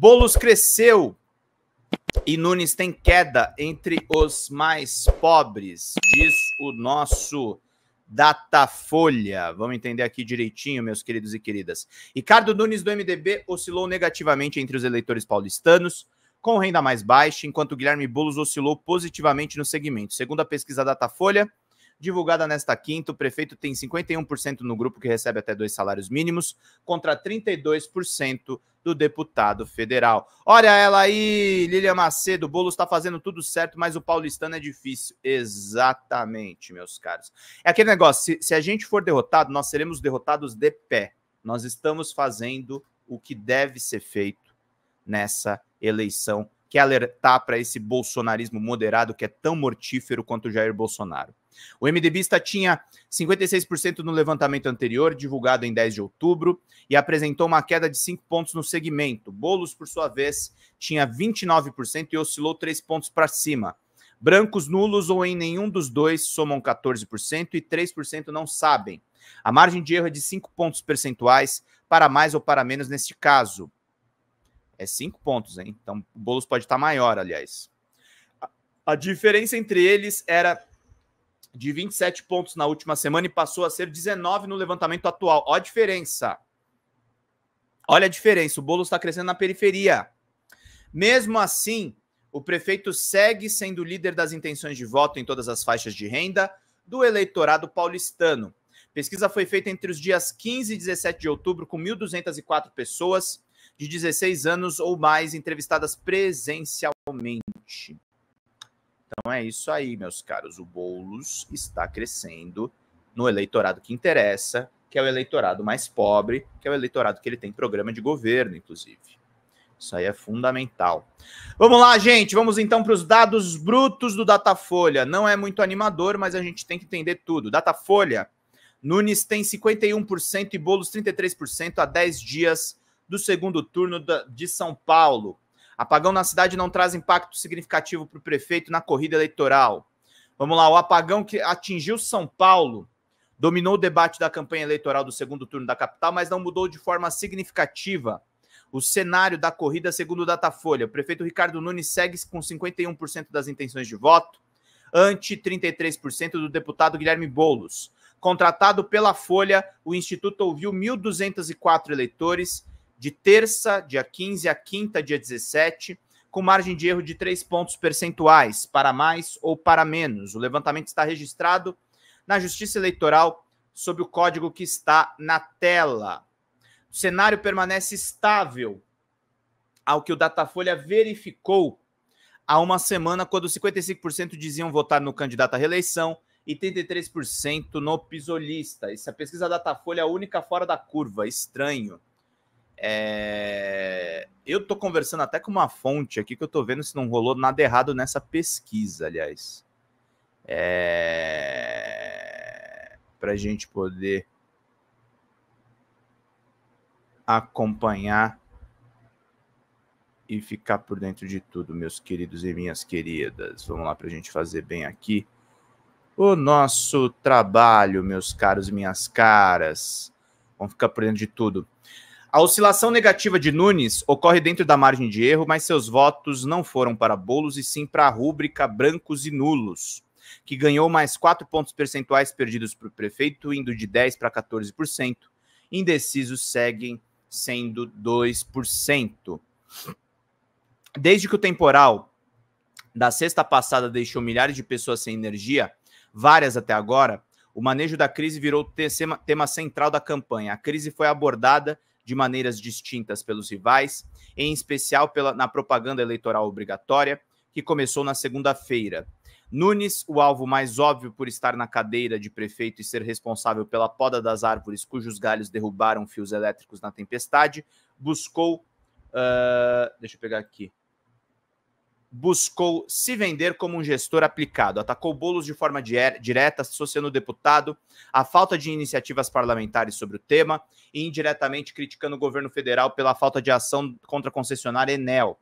Bolos cresceu e Nunes tem queda entre os mais pobres, diz o nosso Datafolha. Vamos entender aqui direitinho, meus queridos e queridas. Ricardo Nunes do MDB oscilou negativamente entre os eleitores paulistanos, com renda mais baixa, enquanto Guilherme Boulos oscilou positivamente no segmento. Segundo a pesquisa Datafolha, Divulgada nesta quinta, o prefeito tem 51% no grupo que recebe até dois salários mínimos, contra 32% do deputado federal. Olha ela aí, Lilian Macedo, o Boulos está fazendo tudo certo, mas o paulistano é difícil. Exatamente, meus caros. É aquele negócio, se, se a gente for derrotado, nós seremos derrotados de pé. Nós estamos fazendo o que deve ser feito nessa eleição que alertar para esse bolsonarismo moderado que é tão mortífero quanto Jair Bolsonaro. O MDBista tinha 56% no levantamento anterior, divulgado em 10 de outubro, e apresentou uma queda de 5 pontos no segmento. Bolos, por sua vez, tinha 29% e oscilou 3 pontos para cima. Brancos nulos ou em nenhum dos dois somam 14% e 3% não sabem. A margem de erro é de 5 pontos percentuais, para mais ou para menos neste caso. É cinco pontos, hein? Então o Boulos pode estar tá maior, aliás. A, a diferença entre eles era de 27 pontos na última semana e passou a ser 19 no levantamento atual. Olha a diferença. Olha a diferença. O Boulos está crescendo na periferia. Mesmo assim, o prefeito segue sendo líder das intenções de voto em todas as faixas de renda do eleitorado paulistano. Pesquisa foi feita entre os dias 15 e 17 de outubro com 1.204 pessoas de 16 anos ou mais entrevistadas presencialmente. Então é isso aí, meus caros. O Boulos está crescendo no eleitorado que interessa, que é o eleitorado mais pobre, que é o eleitorado que ele tem programa de governo, inclusive. Isso aí é fundamental. Vamos lá, gente. Vamos então para os dados brutos do Datafolha. Não é muito animador, mas a gente tem que entender tudo. Datafolha, Nunes tem 51% e Boulos 33% há 10 dias do segundo turno de São Paulo. Apagão na cidade não traz impacto significativo para o prefeito na corrida eleitoral. Vamos lá, o apagão que atingiu São Paulo dominou o debate da campanha eleitoral do segundo turno da capital, mas não mudou de forma significativa o cenário da corrida, segundo o Datafolha. O prefeito Ricardo Nunes segue com 51% das intenções de voto, ante 33% do deputado Guilherme Bolos. Contratado pela Folha, o Instituto ouviu 1.204 eleitores de terça, dia 15, a quinta, dia 17, com margem de erro de 3 pontos percentuais, para mais ou para menos. O levantamento está registrado na Justiça Eleitoral sob o código que está na tela. O cenário permanece estável ao que o Datafolha verificou há uma semana, quando 55% diziam votar no candidato à reeleição e 33% no pisolista. Essa pesquisa Datafolha é a única fora da curva, estranho. É... Eu tô conversando até com uma fonte aqui que eu tô vendo se não rolou nada errado nessa pesquisa, aliás. É... Para a gente poder acompanhar e ficar por dentro de tudo, meus queridos e minhas queridas. Vamos lá para a gente fazer bem aqui o nosso trabalho, meus caros e minhas caras. Vamos ficar por dentro de tudo. A oscilação negativa de Nunes ocorre dentro da margem de erro, mas seus votos não foram para Bolos e sim para a rúbrica brancos e nulos, que ganhou mais 4 pontos percentuais perdidos para o prefeito, indo de 10% para 14%. Indecisos seguem sendo 2%. Desde que o temporal da sexta passada deixou milhares de pessoas sem energia, várias até agora, o manejo da crise virou tema central da campanha. A crise foi abordada de maneiras distintas pelos rivais, em especial pela, na propaganda eleitoral obrigatória, que começou na segunda-feira. Nunes, o alvo mais óbvio por estar na cadeira de prefeito e ser responsável pela poda das árvores cujos galhos derrubaram fios elétricos na tempestade, buscou. Uh, deixa eu pegar aqui buscou se vender como um gestor aplicado, atacou bolos de forma direta, associando o deputado à falta de iniciativas parlamentares sobre o tema e indiretamente criticando o governo federal pela falta de ação contra a concessionária Enel.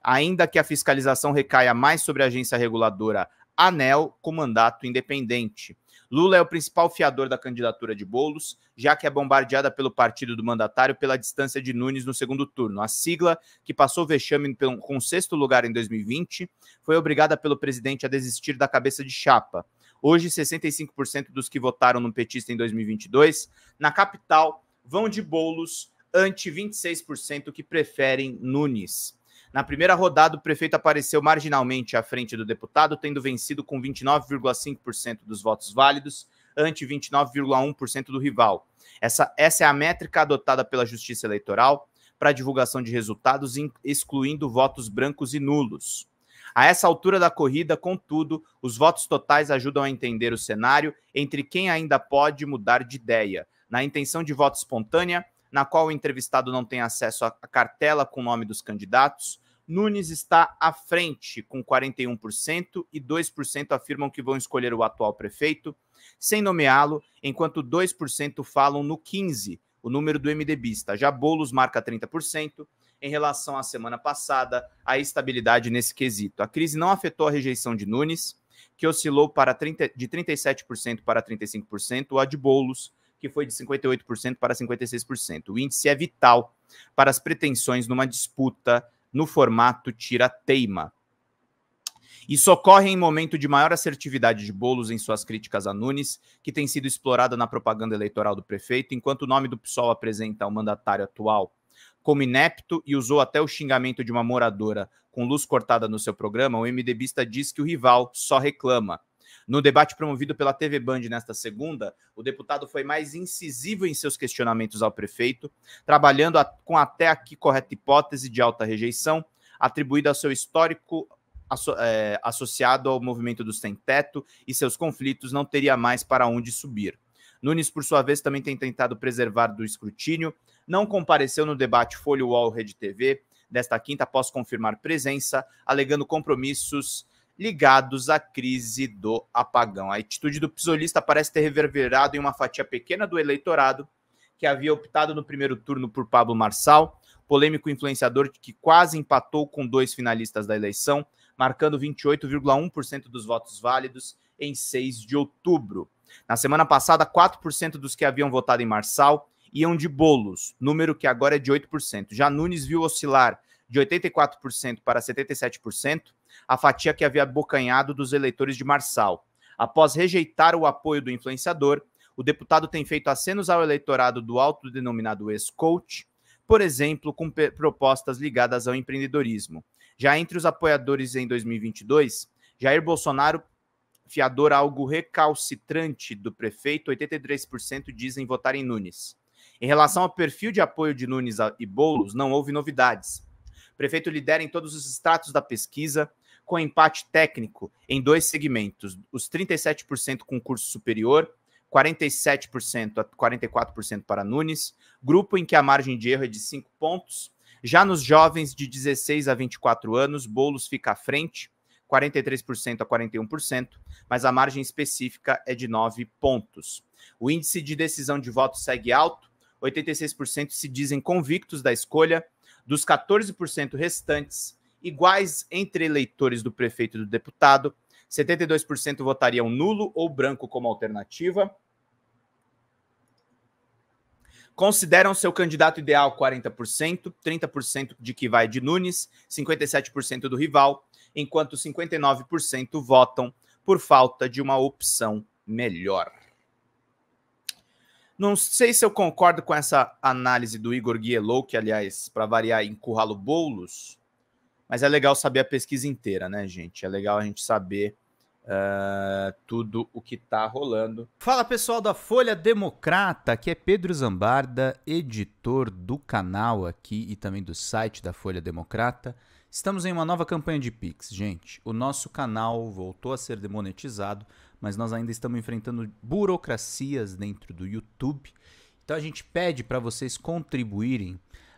Ainda que a fiscalização recaia mais sobre a agência reguladora Anel, com mandato independente. Lula é o principal fiador da candidatura de Bolos, já que é bombardeada pelo partido do mandatário pela distância de Nunes no segundo turno. A sigla, que passou vexame com sexto lugar em 2020, foi obrigada pelo presidente a desistir da cabeça de chapa. Hoje, 65% dos que votaram no petista em 2022, na capital, vão de Bolos ante 26% que preferem Nunes. Na primeira rodada, o prefeito apareceu marginalmente à frente do deputado, tendo vencido com 29,5% dos votos válidos, ante 29,1% do rival. Essa, essa é a métrica adotada pela Justiça Eleitoral para divulgação de resultados, excluindo votos brancos e nulos. A essa altura da corrida, contudo, os votos totais ajudam a entender o cenário entre quem ainda pode mudar de ideia. Na intenção de voto espontânea, na qual o entrevistado não tem acesso à cartela com o nome dos candidatos. Nunes está à frente, com 41%, e 2% afirmam que vão escolher o atual prefeito, sem nomeá-lo, enquanto 2% falam no 15%, o número do MDBista. Já Boulos marca 30%. Em relação à semana passada, a estabilidade nesse quesito. A crise não afetou a rejeição de Nunes, que oscilou para 30, de 37% para 35%, a de Boulos, que foi de 58% para 56%. O índice é vital para as pretensões numa disputa no formato tira-teima. Isso ocorre em momento de maior assertividade de Bolos em suas críticas a Nunes, que tem sido explorada na propaganda eleitoral do prefeito, enquanto o nome do PSOL apresenta o mandatário atual como inepto e usou até o xingamento de uma moradora com luz cortada no seu programa, o MDBista diz que o rival só reclama. No debate promovido pela TV Band nesta segunda, o deputado foi mais incisivo em seus questionamentos ao prefeito, trabalhando a, com até aqui correta hipótese de alta rejeição, atribuída ao seu histórico é, associado ao movimento do sem-teto e seus conflitos, não teria mais para onde subir. Nunes, por sua vez, também tem tentado preservar do escrutínio, não compareceu no debate Folha Wall Rede TV desta quinta após confirmar presença, alegando compromissos ligados à crise do apagão. A atitude do psolista parece ter reverberado em uma fatia pequena do eleitorado que havia optado no primeiro turno por Pablo Marçal, polêmico influenciador que quase empatou com dois finalistas da eleição, marcando 28,1% dos votos válidos em 6 de outubro. Na semana passada, 4% dos que haviam votado em Marçal iam de bolos, número que agora é de 8%. Já Nunes viu oscilar de 84% para 77%, a fatia que havia abocanhado dos eleitores de Marçal. Após rejeitar o apoio do influenciador, o deputado tem feito acenos ao eleitorado do autodenominado ex-coach, por exemplo, com propostas ligadas ao empreendedorismo. Já entre os apoiadores em 2022, Jair Bolsonaro, fiador algo recalcitrante do prefeito, 83% dizem votar em Nunes. Em relação ao perfil de apoio de Nunes e Boulos, não houve novidades. O prefeito lidera em todos os extratos da pesquisa, com empate técnico em dois segmentos: os 37% com curso superior, 47% a 44% para Nunes, grupo em que a margem de erro é de 5 pontos. Já nos jovens de 16 a 24 anos, Bolos fica à frente, 43% a 41%, mas a margem específica é de 9 pontos. O índice de decisão de voto segue alto, 86% se dizem convictos da escolha, dos 14% restantes, iguais entre eleitores do prefeito e do deputado. 72% votariam nulo ou branco como alternativa. Consideram seu candidato ideal 40%, 30% de que vai de Nunes, 57% do rival, enquanto 59% votam por falta de uma opção melhor. Não sei se eu concordo com essa análise do Igor Guielou, que, aliás, para variar, encurralou Boulos, mas é legal saber a pesquisa inteira, né, gente? É legal a gente saber uh, tudo o que está rolando. Fala pessoal da Folha Democrata, aqui é Pedro Zambarda, editor do canal aqui e também do site da Folha Democrata. Estamos em uma nova campanha de Pix, gente. O nosso canal voltou a ser demonetizado, mas nós ainda estamos enfrentando burocracias dentro do YouTube. Então a gente pede para vocês contribuírem